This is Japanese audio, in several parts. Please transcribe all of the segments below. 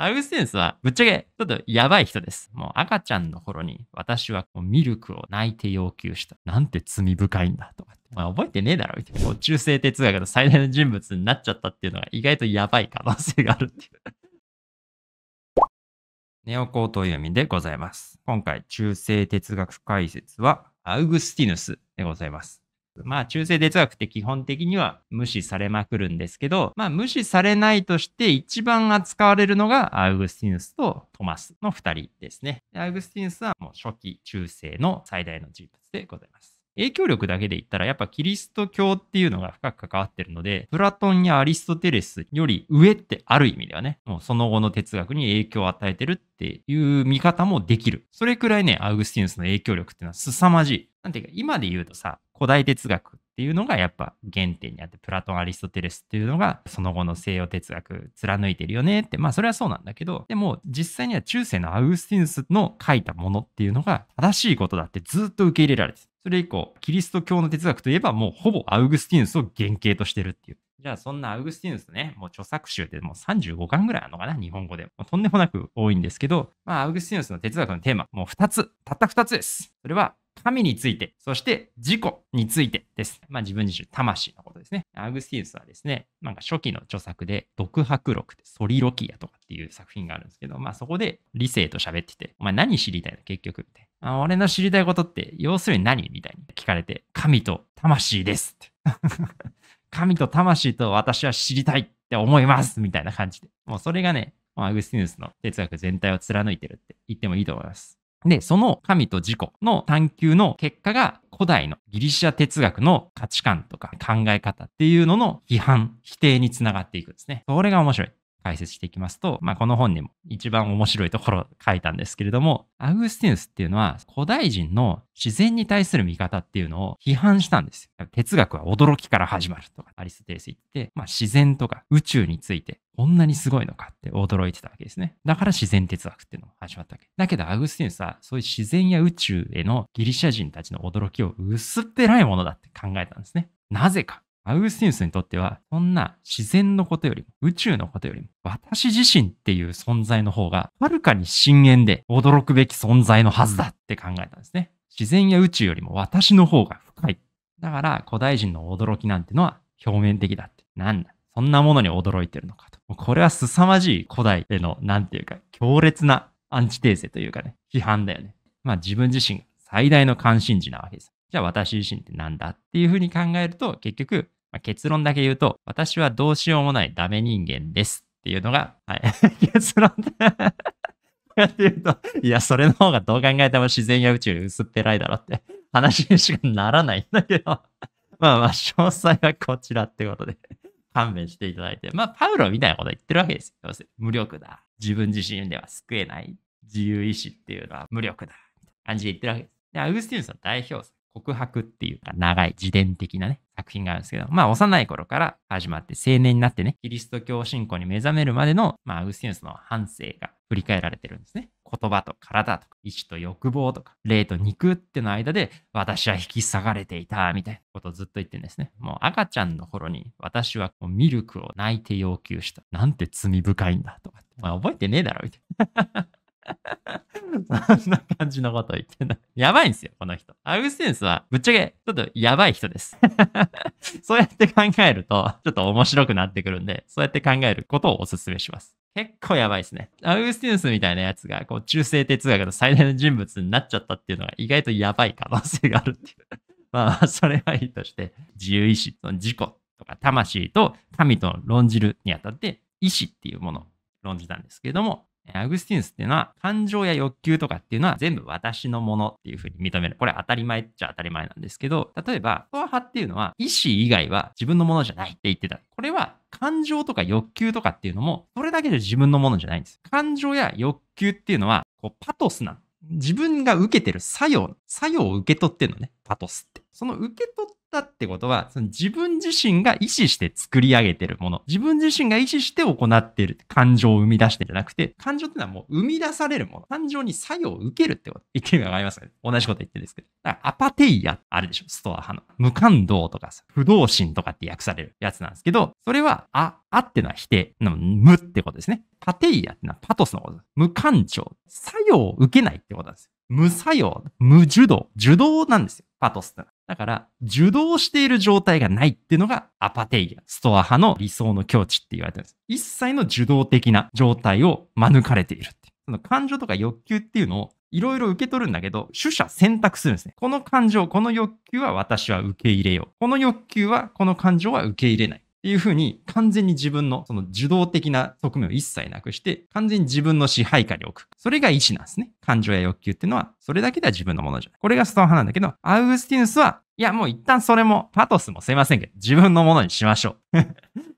アウグスティヌスは、ぶっちゃけ、ちょっとやばい人です。もう赤ちゃんの頃に、私はこうミルクを泣いて要求した。なんて罪深いんだ、とかって。まあ、覚えてねえだろ、みたいな。中世哲学の最大の人物になっちゃったっていうのが意外とやばい可能性があるっていう。ネオコート読みでございます。今回、中世哲学解説は、アウグスティヌスでございます。まあ、中性哲学って基本的には無視されまくるんですけど、まあ、無視されないとして一番扱われるのがアウグスティヌスとトマスの2人ですね。アウグスティヌスはもう初期中世の最大の人物でございます。影響力だけで言ったらやっぱキリスト教っていうのが深く関わってるので、プラトンやアリストテレスより上ってある意味ではね、もうその後の哲学に影響を与えてるっていう見方もできる。それくらいね、アウグスティヌスの影響力っていうのは凄まじい。なんていうか、今で言うとさ、古代哲学っていうのがやっぱ原点にあって、プラトン・アリストテレスっていうのがその後の西洋哲学貫いてるよねって、まあそれはそうなんだけど、でも実際には中世のアウグスティヌスの書いたものっていうのが正しいことだってずっと受け入れられてそれ以降、キリスト教の哲学といえばもうほぼアウグスティヌスを原型としてるっていう。じゃあそんなアウグスティヌスね、もう著作集ってもう35巻ぐらいあるのかな、日本語で。もうとんでもなく多いんですけど、まあアウグスティヌスの哲学のテーマ、もう2つ、たった2つです。それは神について、そして自己についてです。まあ自分自身、魂のことですね。アグスティヌスはですね、なんか初期の著作で、独白録でソリロキアとかっていう作品があるんですけど、まあそこで理性と喋ってて、お前何知りたいの結局みたいな。俺の知りたいことって、要するに何みたいに聞かれて、神と魂ですって。神と魂と私は知りたいって思いますみたいな感じで。もうそれがね、アグスティヌスの哲学全体を貫いてるって言ってもいいと思います。で、その神と自己の探求の結果が古代のギリシア哲学の価値観とか考え方っていうのの批判、否定につながっていくんですね。それが面白い。解説していきますと、まあ、この本にも一番面白いところ書いたんですけれども、アウグスティヌスっていうのは古代人の自然に対する見方っていうのを批判したんですよ。哲学は驚きから始まるとか、アリストテレス言って、まあ、自然とか宇宙についてこんなにすごいのかって驚いてたわけですね。だから自然哲学っていうのが始まったわけ。だけどアグスティヌスはそういう自然や宇宙へのギリシャ人たちの驚きを薄っぺらいものだって考えたんですね。なぜか。アウグスティヌスにとっては、そんな自然のことよりも、宇宙のことよりも、私自身っていう存在の方が、はるかに深淵で驚くべき存在のはずだって考えたんですね。自然や宇宙よりも私の方が深い。だから、古代人の驚きなんてのは表面的だって。なんだそんなものに驚いてるのかと。これは凄まじい古代への、なんていうか、強烈なアンチテーゼというかね、批判だよね。まあ自分自身が最大の関心事なわけです。じゃあ私自身って何だっていうふうに考えると、結局、まあ、結論だけ言うと、私はどうしようもないダメ人間ですっていうのが、はい、結論だ。って言うと、いや、それの方がどう考えても自然や宇宙薄っぺらいだろって話にしかならないんだけど、まあまあ、詳細はこちらってことで、勘弁していただいて、まあ、パウロみたいなこと言ってるわけですよ。無力だ。自分自身では救えない。自由意志っていうのは無力だ。感じで言ってるわけです。で、アウグスティヌスの代表作。告白っていうか長い自伝的なね、作品があるんですけど、まあ幼い頃から始まって青年になってね、キリスト教信仰に目覚めるまでの、まあアウスティヌスの半生が振り返られてるんですね。言葉と体とか、意志と欲望とか、霊と肉っての間で私は引き下がれていたみたいなことをずっと言ってるんですね。もう赤ちゃんの頃に私はこうミルクを泣いて要求した。なんて罪深いんだとかって。まあ覚えてねえだろみたいな。そんな感じのこと言ってない。やばいんですよ、この人。アウグスティヌスは、ぶっちゃけ、ちょっとやばい人です。そうやって考えると、ちょっと面白くなってくるんで、そうやって考えることをお勧めします。結構やばいですね。アウグスティヌスみたいなやつが、こう、中世哲学の最大の人物になっちゃったっていうのが意外とやばい可能性があるっていう。まあ、それはいいとして、自由意志、その自己とか魂と神と論じるにあたって、意志っていうものを論じたんですけれども、アグスティヌスっていうのは感情や欲求とかっていうのは全部私のものっていうふうに認める。これ当たり前っちゃ当たり前なんですけど、例えば、コア派っていうのは意思以外は自分のものじゃないって言ってた。これは感情とか欲求とかっていうのも、それだけで自分のものじゃないんです。感情や欲求っていうのは、こうパトスなの。自分が受けてる作用、作用を受け取ってるのね、パトスって。その受け取っったってことは、その自分自身が意思して作り上げてるもの、自分自身が意思して行っている感情を生み出してるじゃなくて、感情っていうのはもう生み出されるもの、感情に作用を受けるってこと、意見がありますかね。同じこと言ってるんですけど。だからアパテイてあるでしょ、ストア派の。無感動とかさ、不動心とかって訳されるやつなんですけど、それは、あ、あってのは否定、無ってことですね。パテイアってのはパトスのこと無感情、作用を受けないってことなんですよ。無作用、無受動、受動なんですよ。パトスってのは。だから、受動している状態がないっていうのがアパテイア、ストア派の理想の境地って言われてるんです。一切の受動的な状態を免れているっていう。その感情とか欲求っていうのをいろいろ受け取るんだけど、取捨選択するんですね。この感情、この欲求は私は受け入れよう。この欲求は、この感情は受け入れない。っていうふうに、完全に自分のその受動的な側面を一切なくして、完全に自分の支配下に置く。それが意志なんですね。感情や欲求っていうのは、それだけでは自分のものじゃない。これがストーン派なんだけど、アウグスティヌスは、いや、もう一旦それも、パトスもすいませんけど、自分のものにしましょう。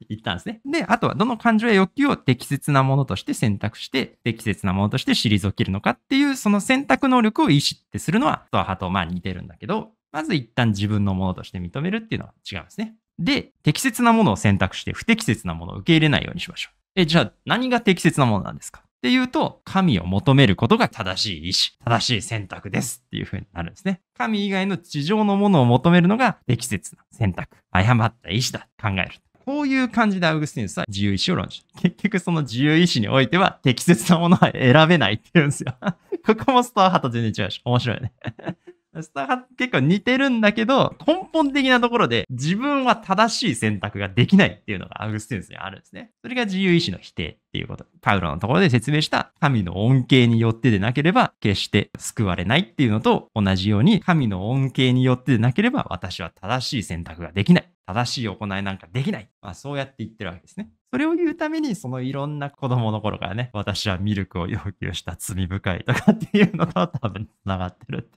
言ったんですね。で、あとはどの感情や欲求を適切なものとして選択して、適切なものとして退けるのかっていう、その選択能力を意志ってするのは、ストア派とまあ似てるんだけど、まず一旦自分のものとして認めるっていうのは違うんですね。で、適切なものを選択して不適切なものを受け入れないようにしましょう。え、じゃあ何が適切なものなんですかっていうと、神を求めることが正しい意志、正しい選択ですっていう風になるんですね。神以外の地上のものを求めるのが適切な選択、誤った意志だ考える。こういう感じでアウグスティヌスは自由意志を論じる。結局その自由意志においては適切なものは選べないって言うんですよ。ここもストアハと全然違うし、面白いねスタが結構似てるんだけど、根本的なところで自分は正しい選択ができないっていうのがアウグスティヌスにあるんですね。それが自由意志の否定っていうこと。パウロのところで説明した神の恩恵によってでなければ決して救われないっていうのと同じように神の恩恵によってでなければ私は正しい選択ができない。正しい行いなんかできない。まあそうやって言ってるわけですね。それを言うために、そのいろんな子供の頃からね、私はミルクを要求した罪深いとかっていうのと多分繋がってるって。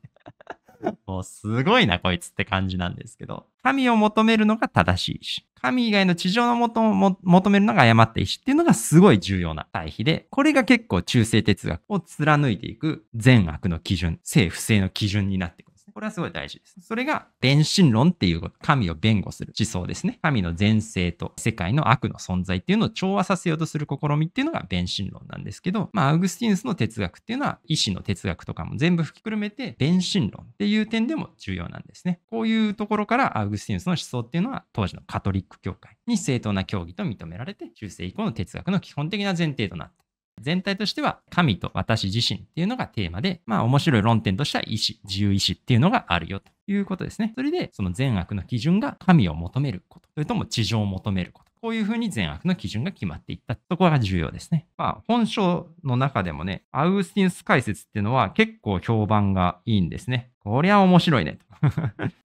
もうすごいな、こいつって感じなんですけど。神を求めるのが正しいし、神以外の地上のもとも求めるのが誤っていしっていうのがすごい重要な対比で、これが結構中世哲学を貫いていく善悪の基準、正不正の基準になってくる。これはすごい大事です。それが、弁信論っていう神を弁護する思想ですね。神の前世と世界の悪の存在っていうのを調和させようとする試みっていうのが弁信論なんですけど、まあ、アウグスティヌスの哲学っていうのは、医師の哲学とかも全部吹きくるめて、弁信論っていう点でも重要なんですね。こういうところから、アウグスティヌスの思想っていうのは、当時のカトリック教会に正当な教義と認められて、中世以降の哲学の基本的な前提となった。全体としては神と私自身っていうのがテーマで、まあ面白い論点としては意志、自由意志っていうのがあるよということですね。それで、その善悪の基準が神を求めること、それとも地上を求めること。こういうふうに善悪の基準が決まっていったところが重要ですね。まあ、本書の中でもね、アウスティンス解説っていうのは結構評判がいいんですね。こりゃ面白いねと。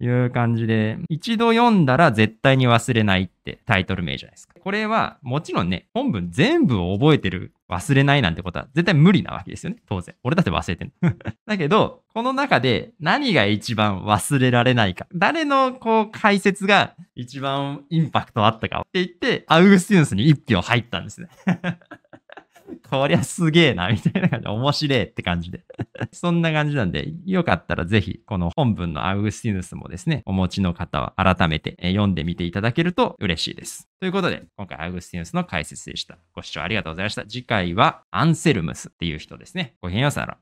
いう感じで、一度読んだら絶対に忘れないってタイトル名じゃないですか。これはもちろんね、本文全部を覚えてる忘れないなんてことは絶対無理なわけですよね。当然。俺だって忘れてんの。だけど、この中で何が一番忘れられないか。誰のこう解説が一番インパクトあったかって言って、アウグスティヌスに一票入ったんですね。こりゃすげえな、みたいな感じで、面白えって感じで。そんな感じなんで、よかったらぜひ、この本文のアウグスティヌスもですね、お持ちの方は改めて読んでみていただけると嬉しいです。ということで、今回アグスティヌスの解説でした。ご視聴ありがとうございました。次回はアンセルムスっていう人ですね。ごきげんようさよなら。